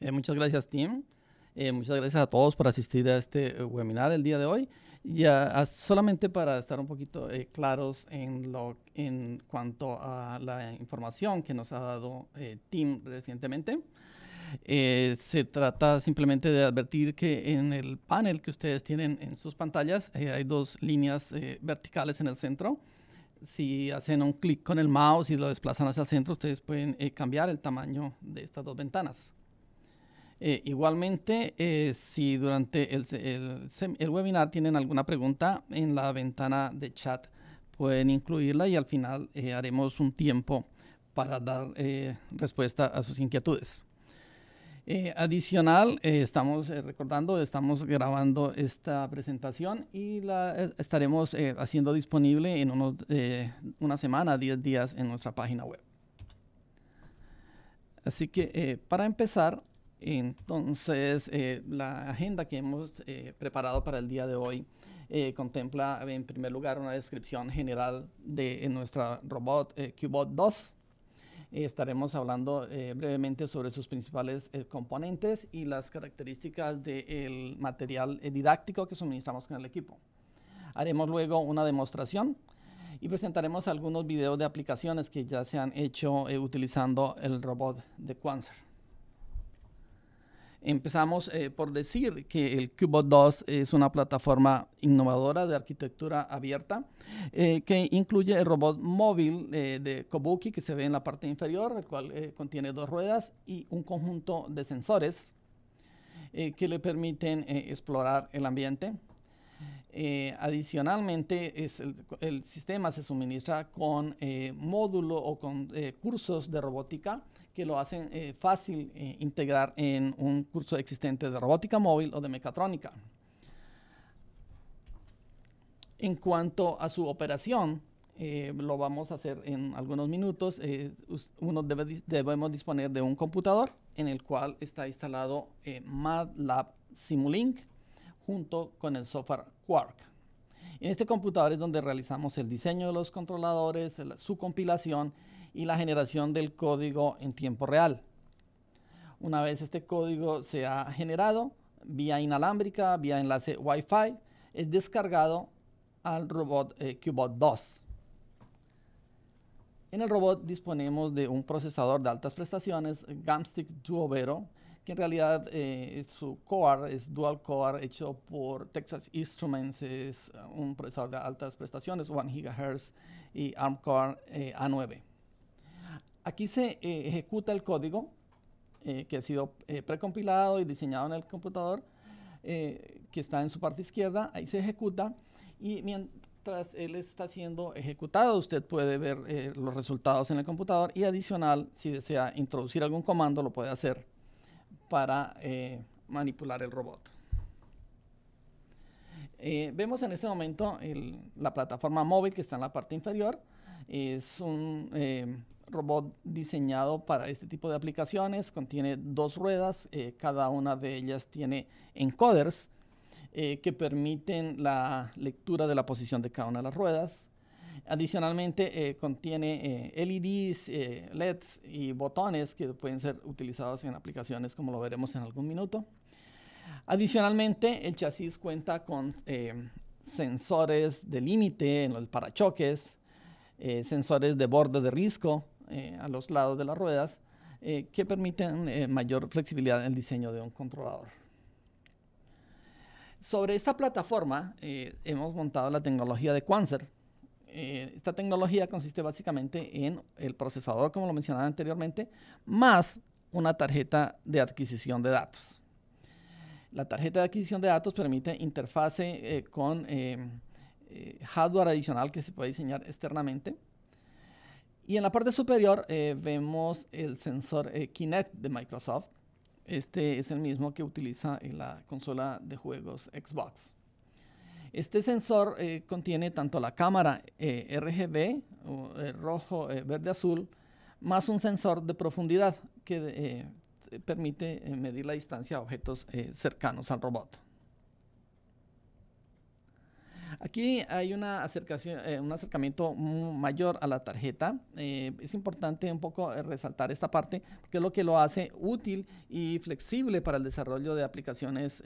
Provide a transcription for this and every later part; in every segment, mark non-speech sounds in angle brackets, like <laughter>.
Eh, muchas gracias, Tim. Eh, muchas gracias a todos por asistir a este eh, webinar el día de hoy. Y solamente para estar un poquito claros en, cuanto a la información que nos ha dado Tim recientemente, se trata simplemente de advertir que en el panel que ustedes tienen en sus pantallas hay dos líneas verticales en el centro si hacen un clic con el mouse y lo desplazan hacia el centro, ustedes pueden cambiar el tamaño de estas dos ventanas. Eh, igualmente, eh, si durante el, webinar tienen alguna pregunta en la ventana de chat, pueden incluirla y al final eh, haremos un tiempo para dar respuesta a sus inquietudes. adicional, estamos recordando, estamos grabando esta presentación y la estaremos haciendo disponible en una semana, 10 días en nuestra página web. Así que para empezar, entonces, eh, la agenda que hemos eh, preparado para el día de hoy eh, contempla, en primer lugar, una descripción general de nuestra robot Cubot 2. estaremos hablando brevemente sobre sus principales componentes y las características del material didáctico que suministramos con el equipo. Haremos luego una demostración y presentaremos algunos videos de aplicaciones que ya se han hecho utilizando el robot de Quanser. Empezamos eh, por decir que el Cubot 2 es una plataforma innovadora de arquitectura abierta eh, que incluye el robot móvil eh, de Kobuki que se ve en la parte inferior, el cual contiene dos ruedas y un conjunto de sensores que le permiten explorar el ambiente. adicionalmente, el, sistema se suministra con eh, módulo o con cursos de robótica que lo hacen eh, fácil eh, integrar en un curso existente de robótica móvil o de mecatrónica. En cuanto a su operación, eh, lo vamos a hacer en algunos minutos. uno debe, debemos disponer de un computador en el cual está instalado MATLAB Simulink junto con el software Quark. En este computador es donde realizamos el diseño de los controladores, su compilación y la generación del código en tiempo real. Una vez este código se ha generado, vía inalámbrica, vía enlace Wi-Fi, es descargado al robot Cubot eh, 2. En el robot disponemos de un procesador de altas prestaciones, Gamstick Duo que en realidad eh, su core es dual core hecho por Texas Instruments, es eh, un procesador de altas prestaciones, 1 GHz y ARM Core eh, A9. Aquí se eh, ejecuta el código que ha sido precompilado y diseñado en el computador, que está en su parte izquierda, ahí se ejecuta y mientras él está siendo ejecutado, usted puede ver los resultados en el computador y adicional, si desea introducir algún comando, lo puede hacer para eh, manipular el robot. Eh, vemos en este momento la plataforma móvil que está en la parte inferior. Es un eh, robot diseñado para este tipo de aplicaciones. Contiene dos ruedas. cada una de ellas tiene encoders que permiten la lectura de la posición de cada una de las ruedas. Adicionalmente, eh, contiene eh, LEDs, eh, LEDs y botones que pueden ser utilizados en aplicaciones como lo veremos en algún minuto. Adicionalmente, el chasis cuenta con sensores de límite en los parachoques, sensores de borde de risco a los lados de las ruedas, que permiten mayor flexibilidad en el diseño de un controlador. Sobre esta plataforma hemos montado la tecnología de Quanzer, eh, esta tecnología consiste básicamente en el procesador, como lo mencionaba anteriormente, más una tarjeta de adquisición de datos. La tarjeta de adquisición de datos permite interfase eh, con eh, hardware adicional que se puede diseñar externamente. Y en la parte superior vemos el sensor Kinect de Microsoft. Este es el mismo que utiliza en la consola de juegos Xbox. Este sensor eh, contiene tanto la cámara eh, RGB, eh, rojo, verde, azul, más un sensor de profundidad que permite medir la distancia a objetos cercanos al robot. Aquí hay una acercación, eh, un acercamiento mayor a la tarjeta. Eh, es importante un poco eh, resaltar esta parte, que es lo que lo hace útil y flexible para el desarrollo de aplicaciones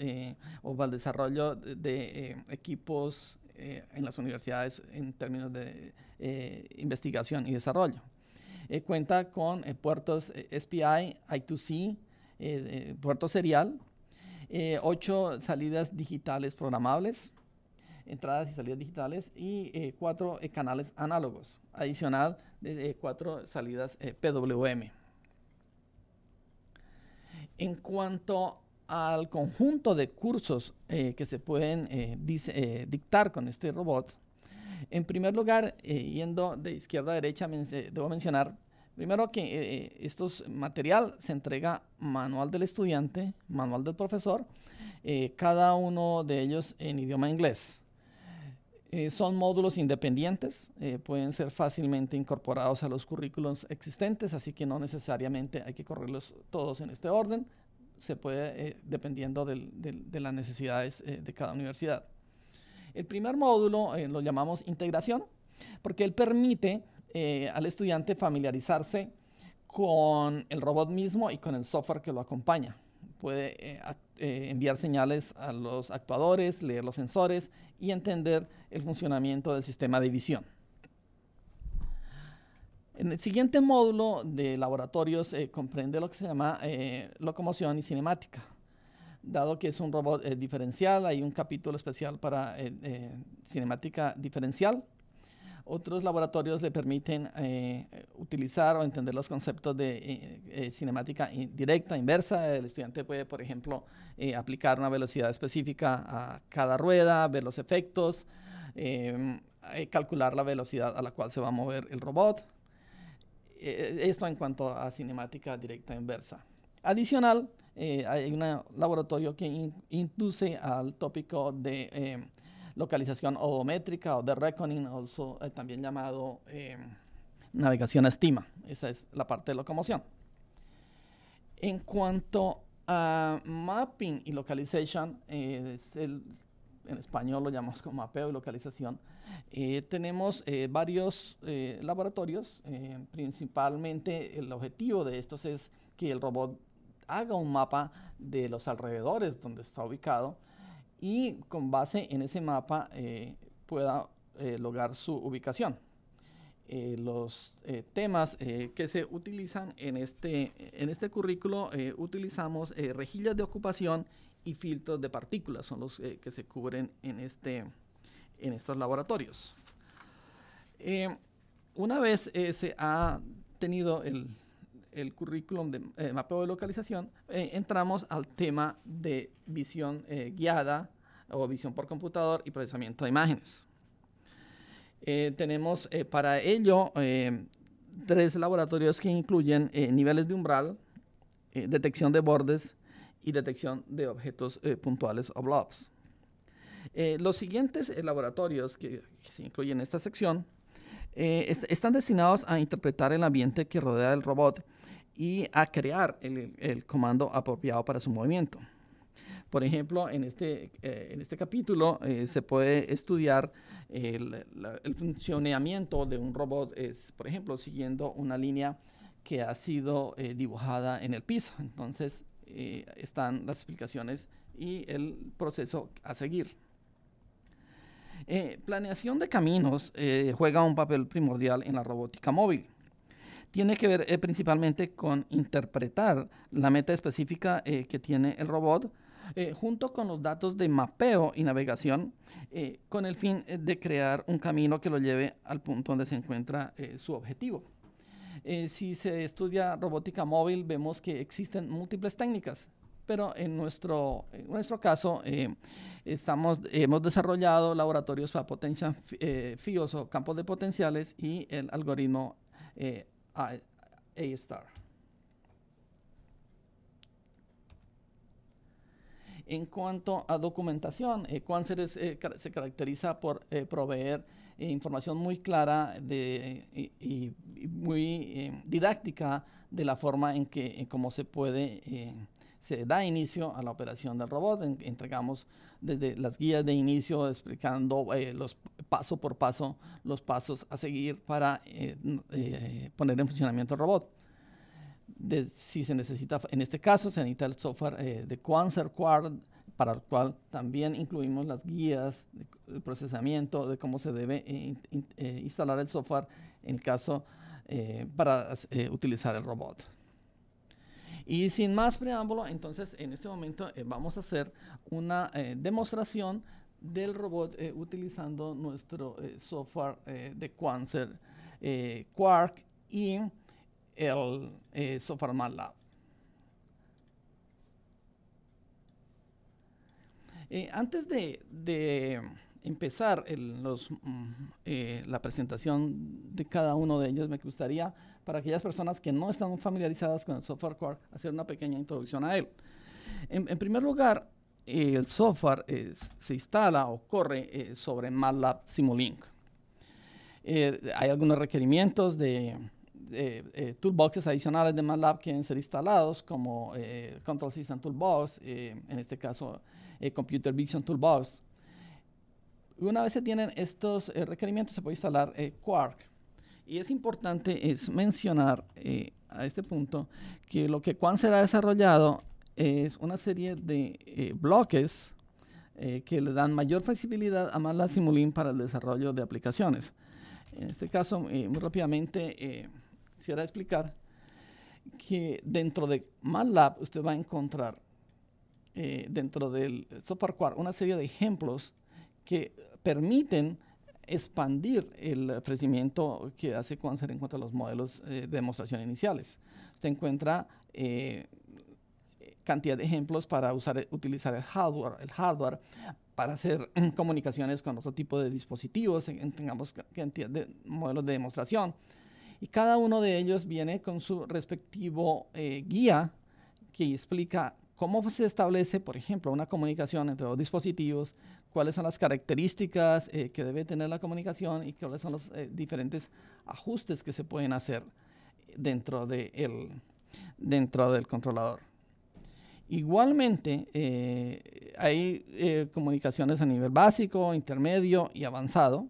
o para el desarrollo de, de equipos en las universidades en términos de investigación y desarrollo. cuenta con puertos SPI, I2C, puerto serial, ocho salidas digitales programables, entradas y salidas digitales y eh, cuatro eh, canales análogos, adicional de eh, cuatro salidas PWM. En cuanto al conjunto de cursos que se pueden dictar con este robot, en primer lugar, yendo de izquierda a derecha, debo mencionar Primero que estos material se entrega manual del estudiante, manual del profesor, cada uno de ellos en idioma inglés. Eh, son módulos independientes, eh, pueden ser fácilmente incorporados a los currículos existentes, así que no necesariamente hay que correrlos todos en este orden, se puede eh, dependiendo de las necesidades de cada universidad. El primer módulo lo llamamos integración, porque él permite al estudiante familiarizarse con el robot mismo y con el software que lo acompaña. Puede eh, enviar señales a los actuadores, leer los sensores y entender el funcionamiento del sistema de visión. En el siguiente módulo de laboratorios comprende lo que se llama eh, locomoción y cinemática. Dado que es un robot eh, diferencial, hay un capítulo especial para cinemática diferencial. Otros laboratorios le permiten eh, utilizar o entender los conceptos de eh, eh, cinemática directa, inversa. El estudiante puede, por ejemplo, aplicar una velocidad específica a cada rueda, ver los efectos, calcular la velocidad a la cual se va a mover el robot. esto en cuanto a cinemática directa inversa. Adicional, hay un laboratorio que induce al tópico de localización odométrica o de reckoning, eh, también llamado eh, navegación a estima. Esa es la parte de locomoción. En cuanto a mapping y localization, eh, en español lo llamamos como mapeo y localización, tenemos varios laboratorios. principalmente el objetivo de estos es que el robot haga un mapa de los alrededores donde está ubicado y con base en ese mapa eh, pueda eh, lograr su ubicación. Eh, los temas que se utilizan en este, en este currículo utilizamos rejillas de ocupación y filtros de partículas, son los que se cubren en, este, en estos laboratorios. una vez se ha tenido el, el currículum de eh, mapeo de localización, eh, entramos al tema de visión eh, guiada o visión por computador y procesamiento de imágenes. tenemos para ello tres laboratorios que incluyen niveles de umbral, detección de bordes y detección de objetos puntuales o blobs. los siguientes laboratorios que, que se incluyen en esta sección eh, están destinados a interpretar el ambiente que rodea el robot y a crear el, comando apropiado para su movimiento. Por ejemplo, en este, eh, este capítulo eh, se puede estudiar el, funcionamiento de un robot, es, por ejemplo, siguiendo una línea que ha sido dibujada en el piso. Entonces, están las explicaciones y el proceso a seguir. Eh, planeación de caminos eh, juega un papel primordial en la robótica móvil. Tiene que ver eh, principalmente con interpretar la meta específica que tiene el robot, junto con los datos de mapeo y navegación, con el fin de crear un camino que lo lleve al punto donde se encuentra su objetivo. si se estudia robótica móvil, vemos que existen múltiples técnicas pero en nuestro, nuestro caso eh, estamos, hemos desarrollado laboratorios para potencia eh, FIOS o campos de potenciales y el algoritmo eh, a En cuanto a documentación, eh, eh se caracteriza por eh, proveer información muy clara de, y, muy didáctica de la forma en que cómo se puede se da inicio a la operación del robot. entregamos desde las guías de inicio explicando eh, los paso por paso los pasos a seguir para eh, eh, poner en funcionamiento el robot. si se necesita, en este caso se necesita el software de Quad para el cual también incluimos las guías de, procesamiento de cómo se debe instalar el software en el caso para utilizar el robot. Y sin más preámbulo, entonces en este momento eh, vamos a hacer una eh, demostración del robot eh, utilizando nuestro software de Quanser Quark y el software MATLAB. antes de, empezar mm, la presentación de cada uno de ellos, me gustaría para aquellas personas que no están familiarizadas con el software Quark, hacer una pequeña introducción a él. En, primer lugar, el software se instala o corre eh, sobre MATLAB Simulink. Eh, hay algunos requerimientos de, eh, toolboxes adicionales de MATLAB que deben ser instalados, como Control System Toolbox, en este caso Computer Vision Toolbox. Una vez se tienen estos requerimientos, se puede instalar Quark y es importante es mencionar eh, a este punto que lo que Quan será desarrollado es una serie de eh, bloques eh, que le dan mayor flexibilidad a MATLAB Simulink para el desarrollo de aplicaciones. En este caso, muy rápidamente quisiera explicar que dentro de MATLAB usted va a encontrar dentro del software una serie de ejemplos que permiten expandir el crecimiento que hace cuando en cuanto a los modelos eh, de demostración iniciales. Usted encuentra eh, cantidad de ejemplos para usar, utilizar el hardware, el hardware para hacer <clears throat> comunicaciones con otro tipo de dispositivos, tengamos cantidad de modelos de demostración. Y cada uno de ellos viene con su respectivo eh, guía que explica cómo se establece, por ejemplo, una comunicación entre dos dispositivos, cuáles son las características eh, que debe tener la comunicación y cuáles son los eh, diferentes ajustes que se pueden hacer dentro, de dentro del controlador. Igualmente, eh, hay comunicaciones a nivel básico, intermedio y avanzado.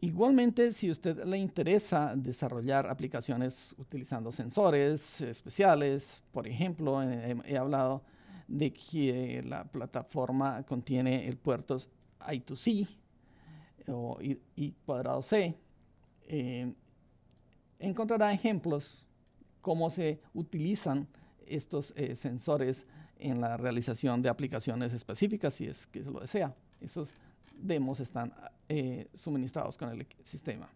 Igualmente, si a usted le interesa desarrollar aplicaciones utilizando sensores especiales, por ejemplo, he hablado de que eh, la plataforma contiene el puerto I2C eh, o I, cuadrado C, eh, encontrará ejemplos cómo se utilizan estos sensores en la realización de aplicaciones específicas, si es que se lo desea. Esos demos están suministrados con el sistema.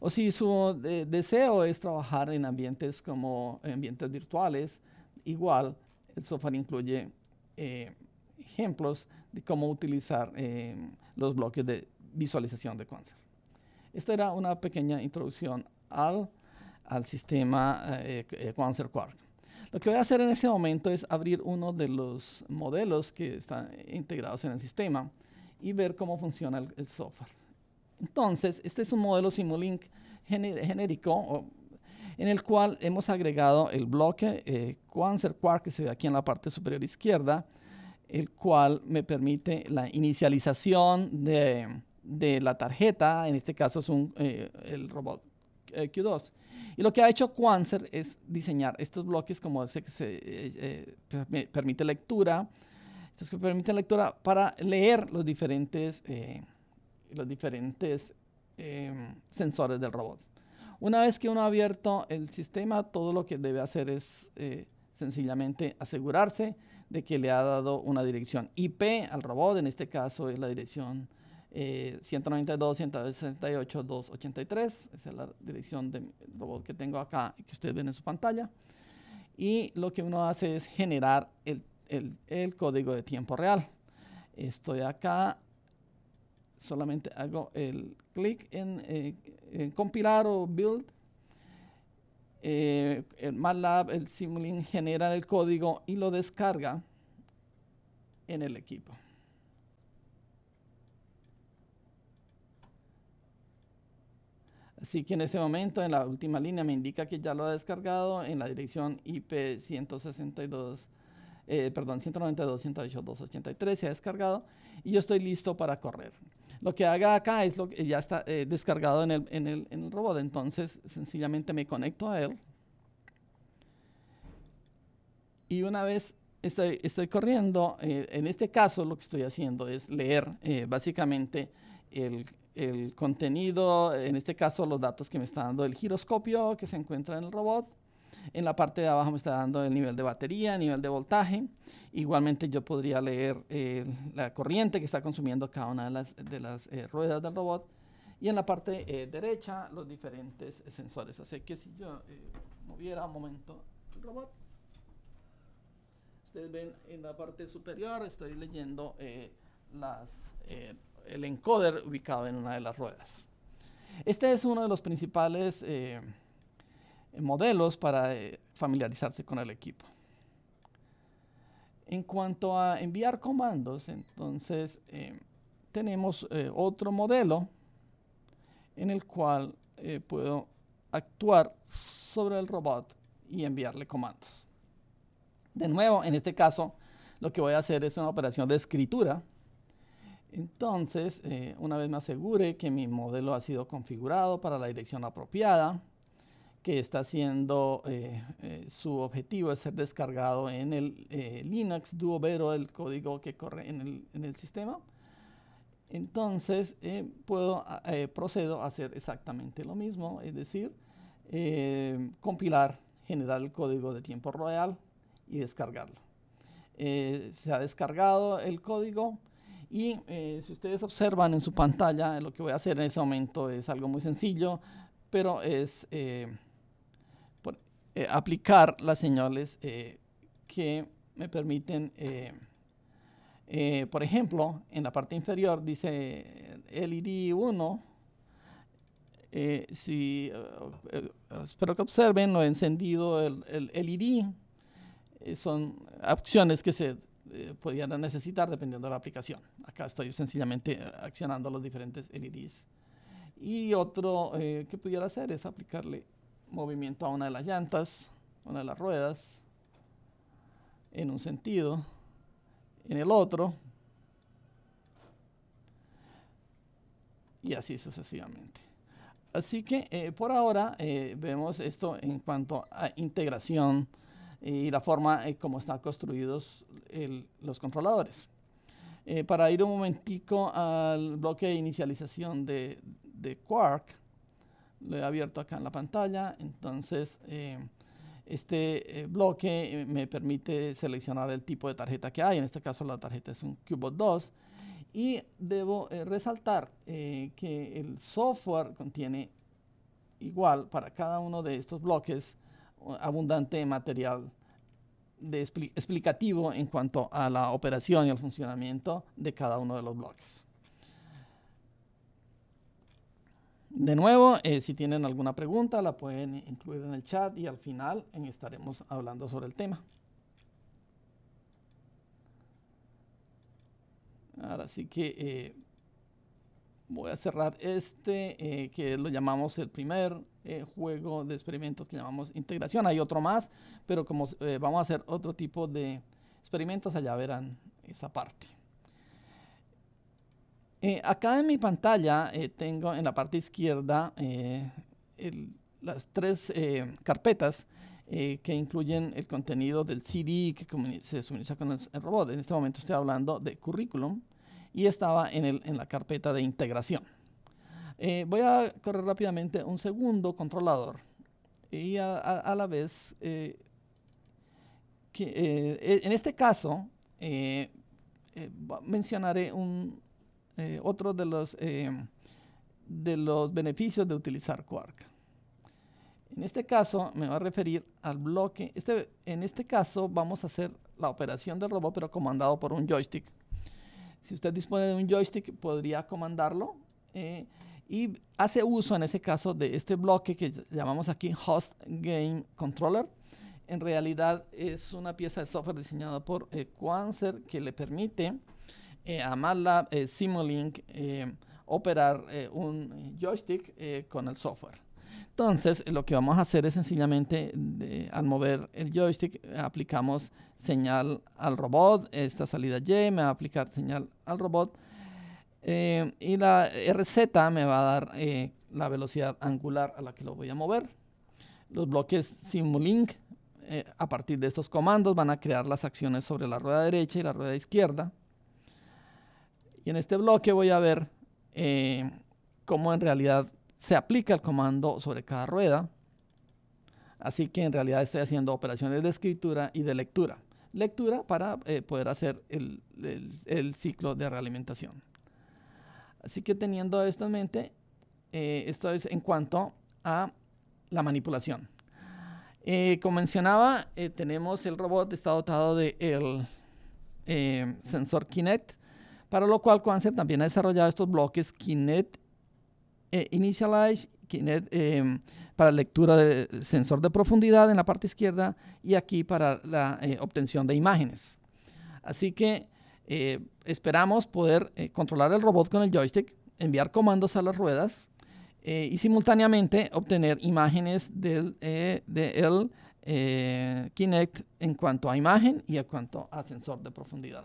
O si su deseo es trabajar en ambientes como ambientes virtuales, igual el software incluye eh, ejemplos de cómo utilizar eh, los bloques de visualización de cáncer. Esta era una pequeña introducción al, al sistema eh, eh Quark. Lo que voy a hacer en este momento es abrir uno de los modelos que están integrados en el sistema y ver cómo funciona el, software. Entonces, este es un modelo Simulink genérico en el cual hemos agregado el bloque eh, Quark, que se ve aquí en la parte superior izquierda, el cual me permite la inicialización de, de la tarjeta, en este caso es un, eh, el robot eh, Q2. Y lo que ha hecho Quanzer es diseñar estos bloques como que se, eh, permite lectura, estos que permiten lectura para leer los diferentes, los diferentes sensores del robot. Una vez que uno ha abierto el sistema, todo lo que debe hacer es eh, sencillamente asegurarse de que le ha dado una dirección IP al robot, en este caso es la dirección eh, 192.168.283, esa es la dirección del robot que tengo acá que ustedes ven en su pantalla. Y lo que uno hace es generar el, el, el código de tiempo real. Estoy acá solamente hago el clic en, eh, compilar o build. Eh, el MATLAB, el Simulink genera el código y lo descarga en el equipo. Así que en este momento, en la última línea, me indica que ya lo ha descargado en la dirección IP 162, perdón, se ha descargado y yo estoy listo para correr. Lo que haga acá es lo que ya está eh, descargado en el, robot. Entonces, sencillamente me conecto a él. Y una vez Estoy, estoy, corriendo, eh, en este caso lo que estoy haciendo es leer eh, básicamente el, contenido, en este caso los datos que me está dando el giroscopio que se encuentra en el robot, en la parte de abajo me está dando el nivel de batería, nivel de voltaje. Igualmente yo podría leer eh, la corriente que está consumiendo cada una de las, eh, ruedas del robot. Y en la parte eh, derecha los diferentes sensores. Así que si yo moviera un momento el robot, ustedes ven en la parte superior estoy leyendo las, el encoder ubicado en una de las ruedas. Este es uno de los principales modelos para eh, familiarizarse con el equipo. En cuanto a enviar comandos, entonces eh, tenemos eh, otro modelo en el cual puedo actuar sobre el robot y enviarle comandos. De nuevo, en este caso, lo que voy a hacer es una operación de escritura. Entonces, una vez me asegure que mi modelo ha sido configurado para la dirección apropiada, que está haciendo, eh, eh, su objetivo es ser descargado en el eh, Linux Duo Vero, el código que corre en el, en el sistema. Entonces, puedo, ah, procedo a hacer exactamente lo mismo, es decir, compilar, generar el código de tiempo real y descargarlo. se ha descargado el código y si ustedes observan en su pantalla, lo que voy a hacer en ese momento es algo muy sencillo, pero es... Eh, eh, aplicar las señales eh, que me permiten, eh, por ejemplo, en la parte inferior dice LED 1. si, espero que observen, no he encendido el, el LED. son opciones que se podrían necesitar dependiendo de la aplicación. Acá estoy sencillamente accionando los diferentes LEDs. Y otro que pudiera hacer es aplicarle movimiento a una de las llantas, una de las ruedas, en un sentido, en el otro, y así sucesivamente. Así que eh, por ahora eh, vemos esto en cuanto a integración eh, y la forma en como están construidos los controladores. para ir un momentico al bloque de inicialización de, de Quark, lo he abierto acá en la pantalla, entonces eh, este eh, bloque eh, me permite seleccionar el tipo de tarjeta que hay, en este caso la tarjeta es un Cubot 2, y debo resaltar que el software contiene igual para cada uno de estos bloques abundante material de explicativo en cuanto a la operación y el funcionamiento de cada uno de los bloques. De nuevo, eh, si tienen alguna pregunta, la pueden incluir en el chat y al final eh, estaremos hablando sobre el tema. Ahora sí que eh, voy a cerrar este, que lo llamamos el primer juego de experimentos que llamamos integración. Hay otro más, pero como vamos a hacer otro tipo de experimentos, allá verán esa parte. Eh, acá en mi pantalla eh, tengo en la parte izquierda eh, las tres carpetas que incluyen el contenido del CD que se suministra con el, robot. En este momento estoy hablando de currículum y estaba en, el, en la carpeta de integración. voy a correr rápidamente un segundo controlador y a, la vez, que, en este caso, mencionaré un, eh, otro de los, eh, de los beneficios de utilizar Quark. En este caso me va a referir al bloque. Este, en este caso vamos a hacer la operación del robot pero comandado por un joystick. Si usted dispone de un joystick podría comandarlo eh, y hace uso en ese caso de este bloque que llamamos aquí Host Game Controller. En realidad es una pieza de software diseñada por Quancer que le permite eh, a MATLAB, eh, Simulink, eh, operar un joystick con el software. Entonces, lo que vamos a hacer es sencillamente, al mover el joystick, aplicamos señal al robot. Esta salida Y me va a aplicar señal al robot. y la RZ me va a dar la velocidad angular a la que lo voy a mover. Los bloques Simulink, a partir de estos comandos, van a crear las acciones sobre la rueda derecha y la rueda izquierda. Y en este bloque voy a ver eh, cómo en realidad se aplica el comando sobre cada rueda. Así que en realidad estoy haciendo operaciones de escritura y de lectura. Lectura para eh, poder hacer el, ciclo de realimentación. Así que teniendo esto en mente, eh, esto es en cuanto a la manipulación. como mencionaba, tenemos el robot, está dotado del sensor Kinect para lo cual, Quanzer también ha desarrollado estos bloques Kinect eh, Initialize, Kinect em, para lectura de sensor de profundidad en la parte izquierda y aquí para la eh, obtención de imágenes. Así que eh, esperamos poder controlar el robot con el joystick, enviar comandos a las ruedas y simultáneamente obtener imágenes del, Kinect en cuanto a imagen y en cuanto a sensor de profundidad.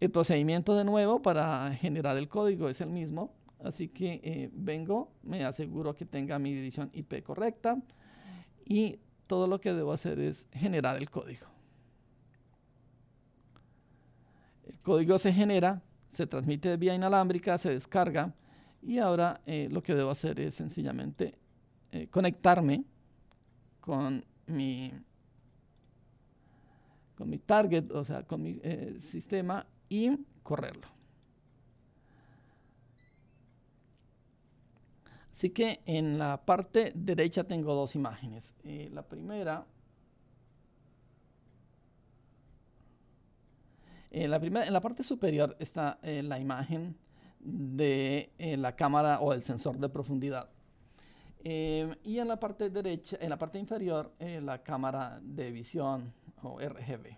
El procedimiento de nuevo para generar el código es el mismo, así que eh, vengo, me aseguro que tenga mi dirección IP correcta y todo lo que debo hacer es generar el código. El código se genera, se transmite vía inalámbrica, se descarga y ahora eh, lo que debo hacer es sencillamente eh, conectarme con mi, con mi target, o sea, con mi sistema y correrlo. Así que en la parte derecha tengo dos imágenes. Eh, la primera... Eh, la primera, en la parte superior está eh, la imagen de la cámara o el sensor de profundidad. y en la parte derecha, en la parte inferior, la cámara de visión o RGB.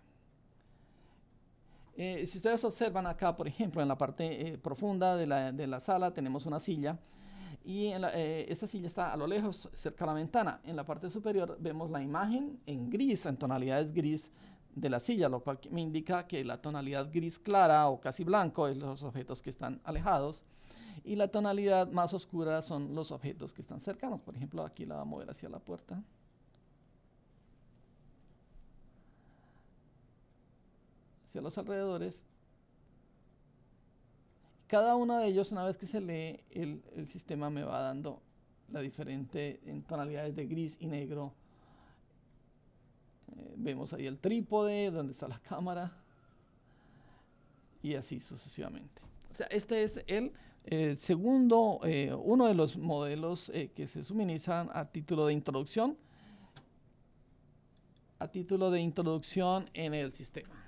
Eh, si ustedes observan acá, por ejemplo, en la parte eh, profunda de la, sala tenemos una silla y eh, esta silla está a lo lejos, cerca a la ventana. En la parte superior vemos la imagen en gris, en tonalidades gris de la silla, lo cual me indica que la tonalidad gris clara o casi blanco es los objetos que están alejados y la tonalidad más oscura son los objetos que están cercanos. Por ejemplo, aquí la voy a mover hacia la puerta. hacia los alrededores. Cada uno de ellos, una vez que se lee, el, sistema me va dando la diferente en tonalidades de gris y negro. Eh, vemos ahí el trípode, donde está la cámara, y así sucesivamente. O sea, este es el, segundo, eh, uno de los modelos eh, que se suministran a título de introducción, a título de introducción en el sistema.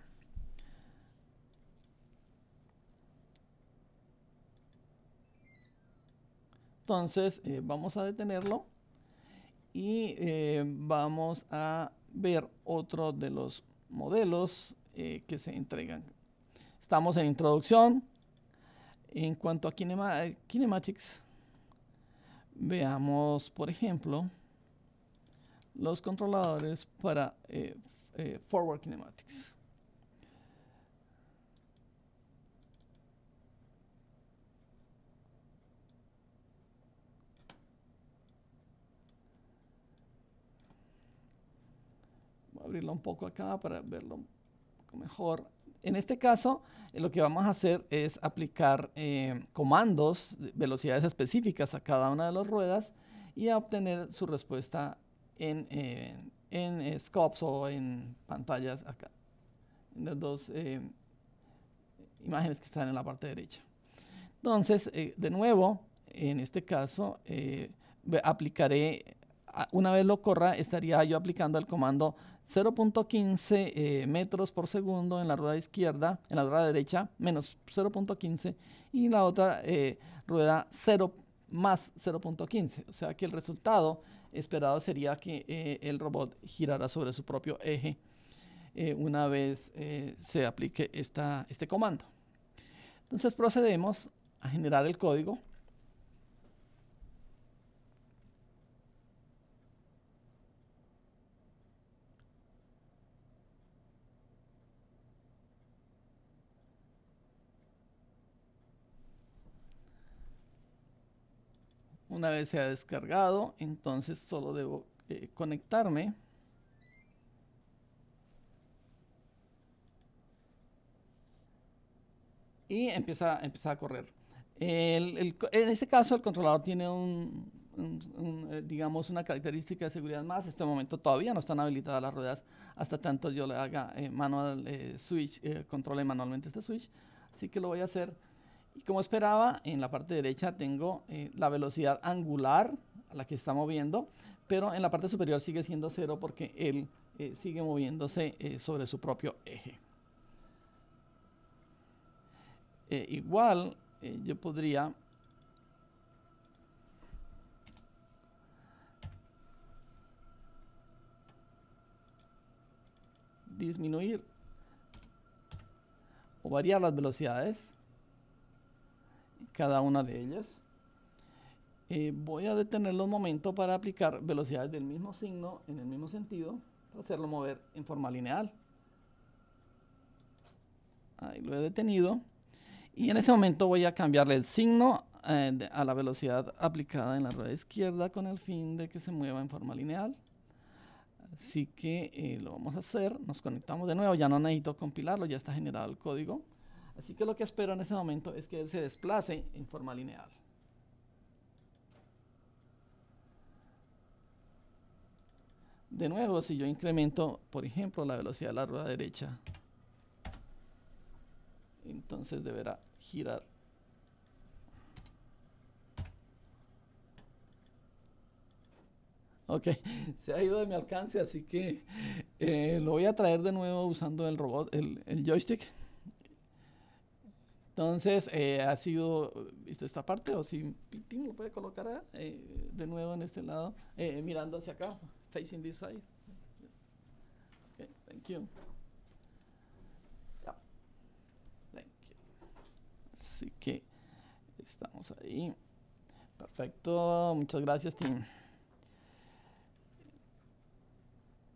Entonces eh, vamos a detenerlo y eh, vamos a ver otro de los modelos eh, que se entregan. Estamos en introducción. En cuanto a kinematics, veamos, por ejemplo, los controladores para forward kinematics. abrirlo un poco acá para verlo mejor. En este caso, eh, lo que vamos a hacer es aplicar eh, comandos, de velocidades específicas a cada una de las ruedas y a obtener su respuesta en, eh, en scopes o en pantallas acá, en las dos imágenes que están en la parte derecha. Entonces, de nuevo, en este caso, aplicaré una vez lo corra, estaría yo aplicando el comando 0.15 eh, metros por segundo en la rueda izquierda, en la rueda derecha, menos 0.15, y la otra eh, rueda 0 más 0.15. O sea que el resultado esperado sería que eh, el robot girara sobre su propio eje una vez se aplique esta, este comando. Entonces procedemos a generar el código. Una vez se ha descargado, entonces solo debo eh, conectarme. Y empieza, empezar a correr. en este caso, el controlador tiene un, eh, digamos, una característica de seguridad más. En este momento todavía no están habilitadas las ruedas hasta tanto yo le haga eh, manual switch, controle manualmente este switch. Así que lo voy a hacer y como esperaba, en la parte derecha tengo eh, la velocidad angular a la que está moviendo, pero en la parte superior sigue siendo cero porque él eh, sigue moviéndose eh, sobre su propio eje. igual yo podría disminuir o variar las velocidades cada una de ellas. Eh, voy a detenerlo un momento para aplicar velocidades del mismo signo en el mismo sentido para hacerlo mover en forma lineal. Ahí lo he detenido. Y en ese momento voy a cambiarle el signo eh, a la velocidad aplicada en la rueda izquierda con el fin de que se mueva en forma lineal. Así que eh, lo vamos a hacer. Nos conectamos de nuevo. Ya no necesito compilarlo, ya está generado el código. Así que lo que espero en ese momento es que él se desplace en forma lineal. De nuevo, si yo incremento, por ejemplo, la velocidad de la rueda derecha, entonces deberá girar. Ok, <laughs> se ha ido de mi alcance, así que eh, lo voy a traer de nuevo usando el robot, el joystick. Entonces, eh, ha sido, ¿viste esta parte? O si Tim lo puede colocar ¿eh? Eh, de nuevo en este lado, mirando hacia acá, facing this side. Okay, thank you. Thank you. Así que estamos ahí. Perfecto, muchas gracias, Tim.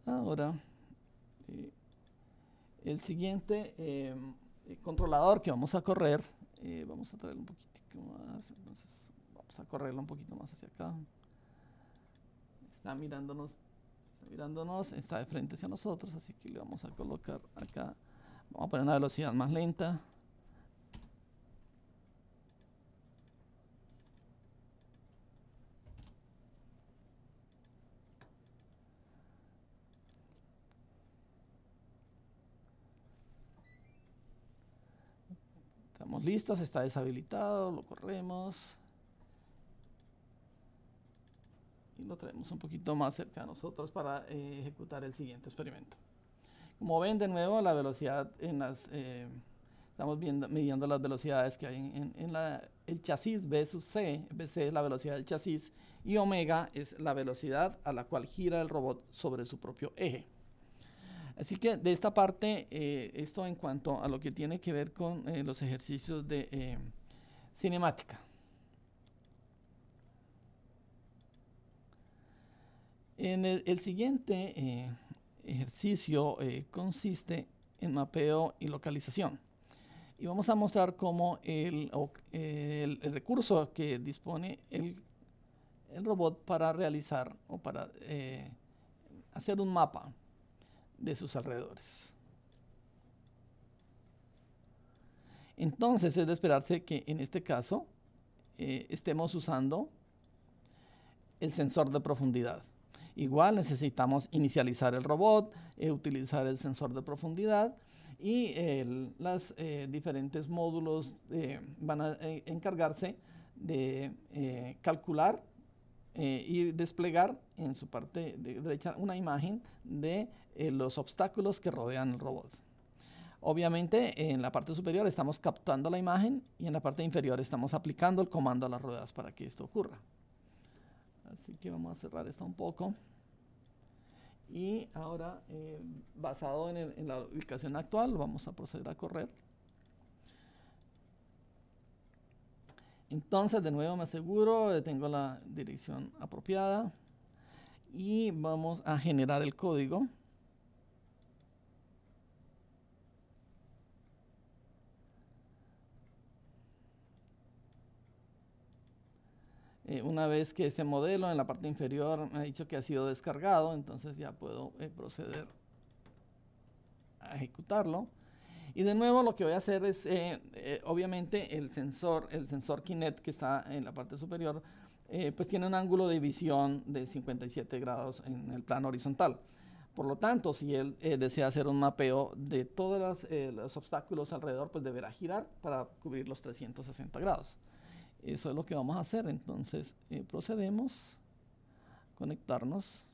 Ahora, el siguiente. Eh, controlador que vamos a correr. Eh, vamos a traerlo un poquitico más. Entonces, vamos a correrlo un poquito más hacia acá. Está mirándonos, está mirándonos, está de frente hacia nosotros, así que le vamos a colocar acá. Vamos a poner una velocidad más lenta. listos, está deshabilitado, lo corremos. Y lo traemos un poquito más cerca a nosotros para eh, ejecutar el siguiente experimento. Como ven de nuevo, la velocidad en las... Eh, estamos midiendo las velocidades que hay en, el chasis B C, BC es la velocidad del chasis y omega es la velocidad a la cual gira el robot sobre su propio eje. Así que de esta parte, eh, esto en cuanto a lo que tiene que ver con eh, los ejercicios de eh, cinemática. En el, siguiente ejercicio consiste en mapeo y localización. Y vamos a mostrar cómo el recurso que dispone el, robot para realizar o para hacer un mapa de sus alrededores. Entonces es de esperarse que en este caso eh, estemos usando el sensor de profundidad. Igual necesitamos inicializar el robot, eh, utilizar el sensor de profundidad y los eh, diferentes módulos van a encargarse de calcular eh, y desplegar en su parte derecha una imagen de eh, los obstáculos que rodean el robot. Obviamente en la parte superior estamos captando la imagen y en la parte inferior estamos aplicando el comando a las ruedas para que esto ocurra. Así que vamos a cerrar esto un poco. Y ahora, eh, basado en la ubicación actual, vamos a proceder a correr. Entonces, de nuevo me aseguro, eh, tengo la dirección apropiada y vamos a generar el código. Eh, una vez que este modelo en la parte inferior me ha dicho que ha sido descargado, entonces ya puedo eh, proceder a ejecutarlo. Y de nuevo lo que voy a hacer es, eh, eh, obviamente, el sensor, el sensor Kinet que está en la parte superior, eh, pues tiene un ángulo de visión de 57 grados en el plano horizontal. Por lo tanto, si él desea hacer un mapeo de todos los obstáculos alrededor, pues deberá girar para cubrir los 360 grados. Eso es lo que vamos a hacer. Entonces, procedemos, conectarnos.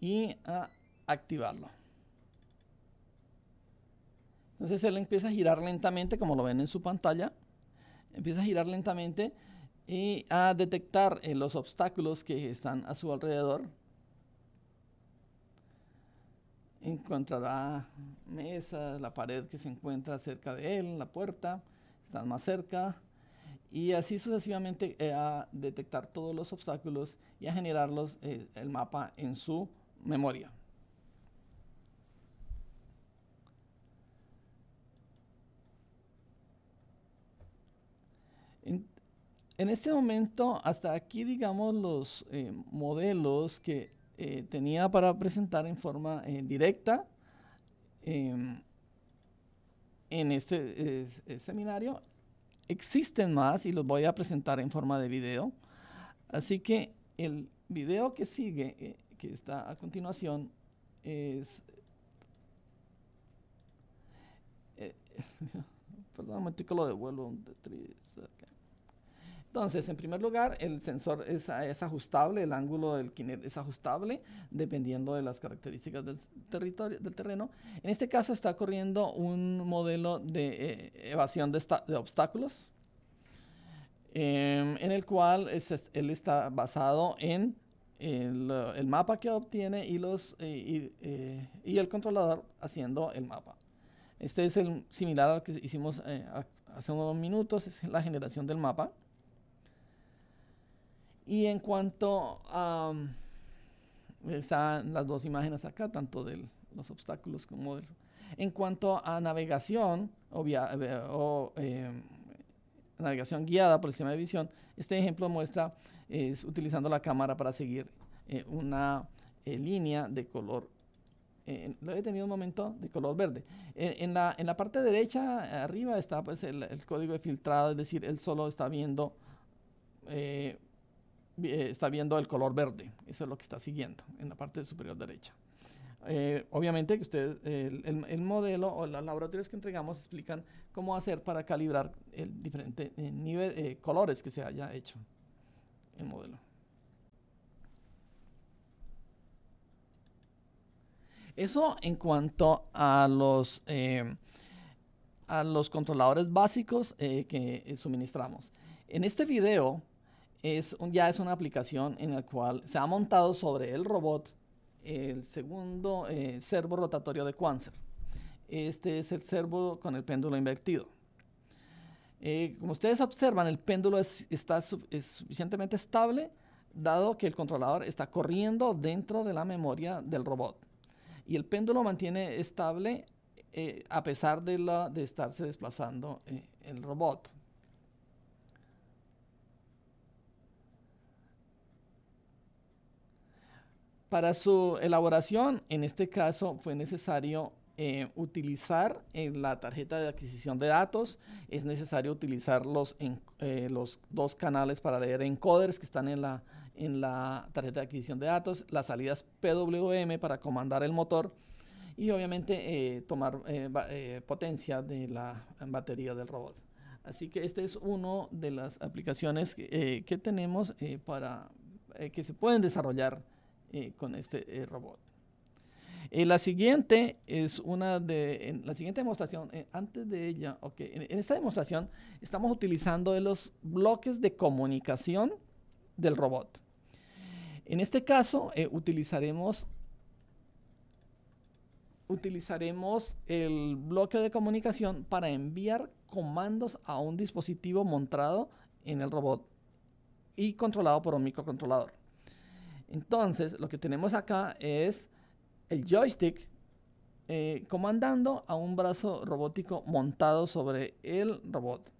y a activarlo. Entonces él empieza a girar lentamente, como lo ven en su pantalla. Empieza a girar lentamente y a detectar eh, los obstáculos que están a su alrededor. Encontrará mesas, la pared que se encuentra cerca de él, la puerta, están más cerca. Y así sucesivamente eh, a detectar todos los obstáculos y a generarlos eh, el mapa en su memoria. En, este momento, hasta aquí, digamos, los eh, modelos que eh, tenía para presentar en forma eh, directa em, en este seminario. Existen más y los voy a presentar en forma de video. Así que el video que sigue que está a continuación es... Eh, <laughs> perdón, un que lo devuelvo. Entonces, en primer lugar, el sensor es, es ajustable, el ángulo del kinet es ajustable dependiendo de las características del territorio, del terreno. En este caso está corriendo un modelo de eh, evasión de, obstáculos, em, en el cual es, él está basado en eh, el, mapa que obtiene y, los, eh, eh, y, el controlador haciendo el mapa. Este es el similar al que hicimos hace unos minutos, es la generación del mapa. Y en cuanto a... están las dos imágenes acá, tanto de los obstáculos como de eso. En cuanto a navegación o, navegación guiada por el sistema de visión, este ejemplo muestra es utilizando la cámara para seguir eh, una eh, línea de color. lo he tenido un momento de color verde. En la, en, la, parte derecha arriba está pues, el, código de filtrado, es decir, él solo está viendo, eh, está viendo el color verde. Eso es lo que está siguiendo en la parte superior derecha. obviamente que ustedes, el, el, modelo o los laboratorios que entregamos explican cómo hacer para calibrar el diferente nivel de colores que se haya hecho modelo. Eso en cuanto a los, eh, a los controladores básicos eh, que eh, suministramos. En este video es ya es una aplicación en la cual se ha montado sobre el robot el segundo servo rotatorio de Quanzer. Este es el servo con el péndulo invertido. Eh, como ustedes observan, el péndulo está, suficientemente estable dado que el controlador está corriendo dentro de la memoria del robot. Y el péndulo mantiene estable eh, a pesar de, la, de estarse desplazando eh, el robot. Para su elaboración, en este caso, fue necesario eh, utilizar en la tarjeta de adquisición de datos. Es necesario utilizar los, eh, los dos canales para leer encoders que están en la, en la tarjeta de adquisición de datos, las salidas PWM para comandar el motor y obviamente eh, tomar potencia de la batería del robot. Así que esta es una de las aplicaciones que tenemos para que se pueden desarrollar con este robot. Eh, la siguiente es una de, en la siguiente demostración, eh, antes de ella, ok, en, esta demostración estamos utilizando los bloques de comunicación del robot. En este caso eh, utilizaremos, utilizaremos el bloque de comunicación para enviar comandos a un dispositivo montado en el robot y controlado por un microcontrolador. Entonces, lo que tenemos acá es el joystick eh, comandando a un brazo robótico montado sobre el robot.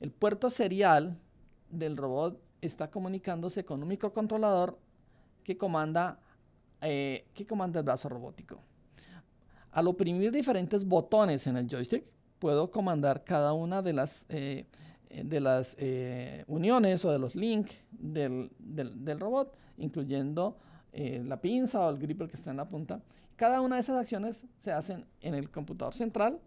El puerto serial del robot está comunicándose con un microcontrolador que comanda, eh, que comanda el brazo robótico. Al oprimir diferentes botones en el joystick, puedo comandar cada una de las, eh, de las uniones o de los links del, del robot, incluyendo eh, la pinza o el gripper que está en la punta. Cada una de esas acciones se hacen en el computador central,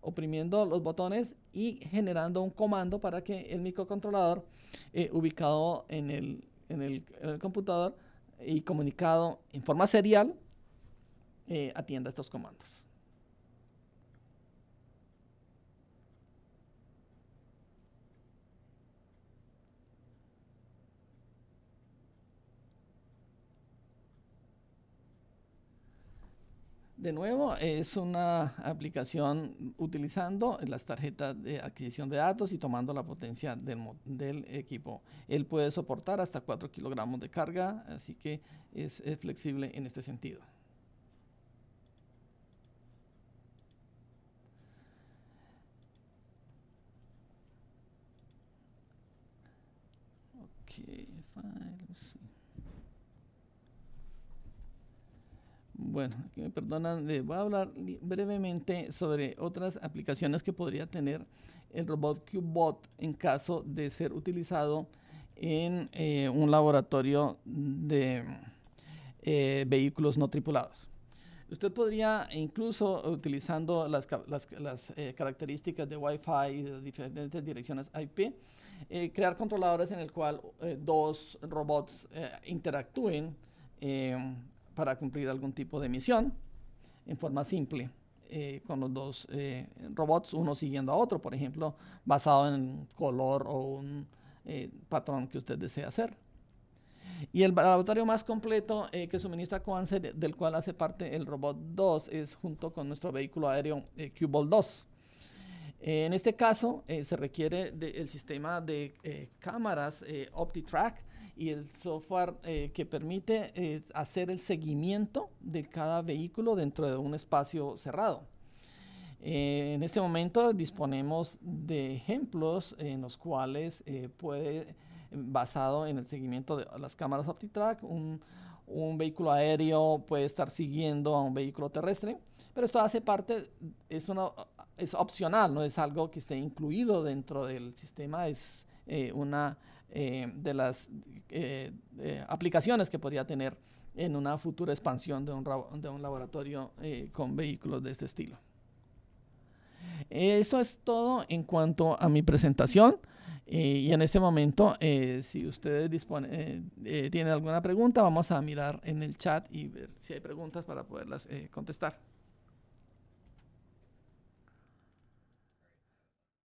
oprimiendo los botones y generando un comando para que el microcontrolador eh, ubicado en el, computador y comunicado en forma serial eh, atienda estos comandos. De nuevo, es una aplicación utilizando las tarjetas de adquisición de datos y tomando la potencia del, equipo. Él puede soportar hasta 4 kilogramos de carga, así que es, es flexible en este sentido. fine. Bueno, que me perdonan, voy a hablar brevemente sobre otras aplicaciones que podría tener el robot QBot en caso de ser utilizado en eh, un laboratorio de eh, vehículos no tripulados. Usted podría, incluso utilizando las, eh, características de Wi-Fi y de diferentes direcciones IP, crear controladores en el cual dos robots interactúen para cumplir algún tipo de misión en forma simple. Eh, con los dos eh, robots, uno siguiendo a otro, por ejemplo, basado en color o un eh, patrón que usted desea hacer. Y el laboratorio más completo que suministra Coanser, del cual hace parte el robot 2, es junto con nuestro vehículo aéreo Q-Ball 2. Eh, en este caso eh, se requiere del sistema de eh, cámaras OptiTrack y el software que permite hacer el seguimiento de cada vehículo dentro de un espacio cerrado. en este momento disponemos de ejemplos en los cuales puede, basado en el seguimiento de las cámaras OptiTrack, un, un vehículo aéreo puede estar siguiendo a un vehículo terrestre, pero esto hace parte, es una es opcional, no es algo que esté incluido dentro del sistema, es eh, una eh, de las eh, aplicaciones que podría tener en una futura expansión de un, de un laboratorio con vehículos de este estilo. Eso es todo en cuanto a mi presentación. y en este momento, si ustedes dispone eh, tienen alguna pregunta, vamos a mirar en el chat y ver si hay preguntas para poderlas contestar.